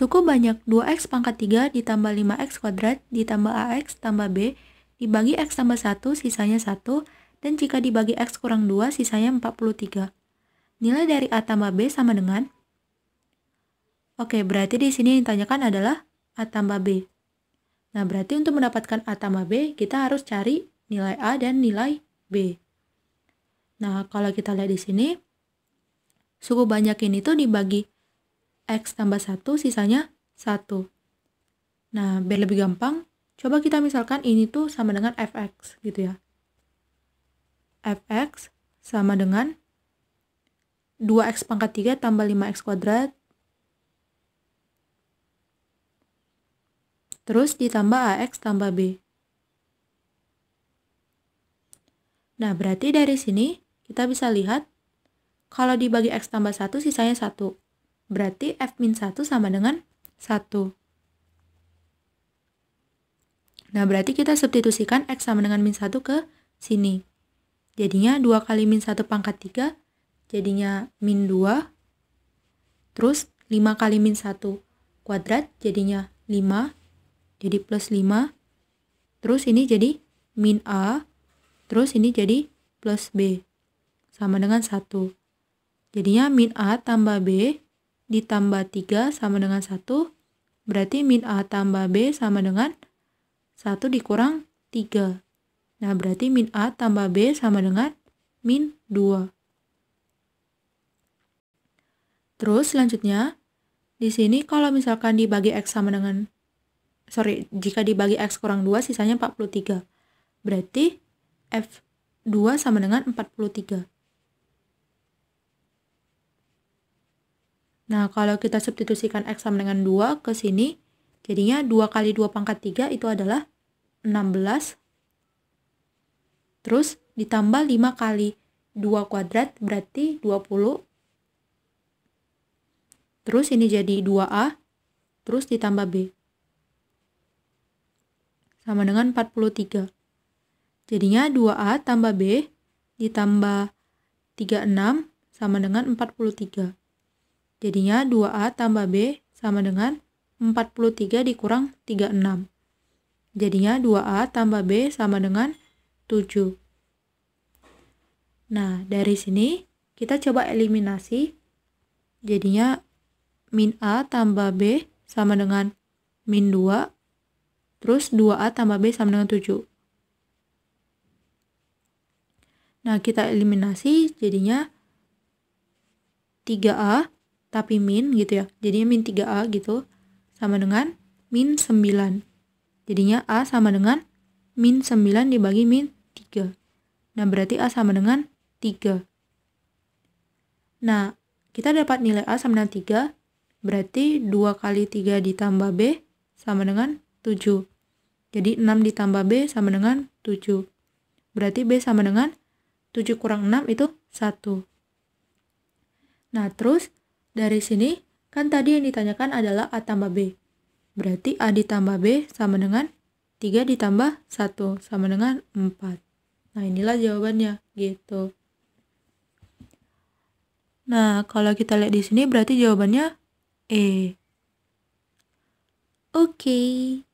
Suku banyak 2x pangkat 3 ditambah 5x kuadrat ditambah ax tambah b dibagi x tambah 1 sisanya 1 dan jika dibagi x kurang 2 sisanya 43. Nilai dari a tambah b sama dengan Oke, berarti di sini yang ditanyakan adalah a tambah b. Nah, berarti untuk mendapatkan a tambah b kita harus cari nilai a dan nilai b. Nah, kalau kita lihat di sini suku banyak ini tuh dibagi X tambah 1 sisanya 1. Nah, biar lebih gampang, coba kita misalkan ini tuh sama dengan fx gitu ya. fx sama dengan 2x pangkat 3 tambah 5x kuadrat terus ditambah AX tambah B. Nah, berarti dari sini kita bisa lihat kalau dibagi X tambah 1 sisanya 1. Berarti F-1 sama dengan 1. Nah, berarti kita substitusikan X sama dengan min 1 ke sini. Jadinya 2 kali min 1 pangkat 3, jadinya min 2. Terus 5 kali min 1 kuadrat, jadinya 5. Jadi plus 5. Terus ini jadi min A. Terus ini jadi plus B. Sama dengan 1. Jadinya min A tambah B ditambah 3 sama dengan 1, berarti min A tambah B sama dengan 1 dikurang 3. Nah, berarti min A tambah B sama dengan min 2. Terus selanjutnya, di sini kalau misalkan dibagi X sama dengan, sorry, jika dibagi X kurang 2, sisanya 43. Berarti F2 sama dengan 43. Nah, kalau kita substitusikan X sama dengan 2 ke sini, jadinya 2 kali 2 pangkat 3 itu adalah 16. Terus ditambah 5 kali 2 kuadrat berarti 20. Terus ini jadi 2A, terus ditambah B. Sama dengan 43. Jadinya 2A tambah B ditambah 36 sama dengan 43. Jadinya 2A tambah B sama dengan 43 dikurang 36. Jadinya 2A tambah B sama dengan 7. Nah, dari sini kita coba eliminasi. Jadinya min A tambah B sama dengan min 2. Terus 2A tambah B sama dengan 7. Nah, kita eliminasi jadinya 3A tapi min gitu ya. Jadinya min 3A gitu sama dengan min 9. Jadinya A sama dengan min 9 dibagi min 3. Nah, berarti A sama dengan 3. Nah, kita dapat nilai A sama dengan 3, berarti 2 kali 3 ditambah B sama dengan 7. Jadi 6 ditambah B sama dengan 7. Berarti B sama dengan 7 kurang 6 itu 1. Nah, terus dari sini, kan tadi yang ditanyakan adalah A tambah B. Berarti A ditambah B sama dengan 3 ditambah 1 sama dengan 4. Nah, inilah jawabannya, gitu. Nah, kalau kita lihat di sini berarti jawabannya E. Oke. Okay.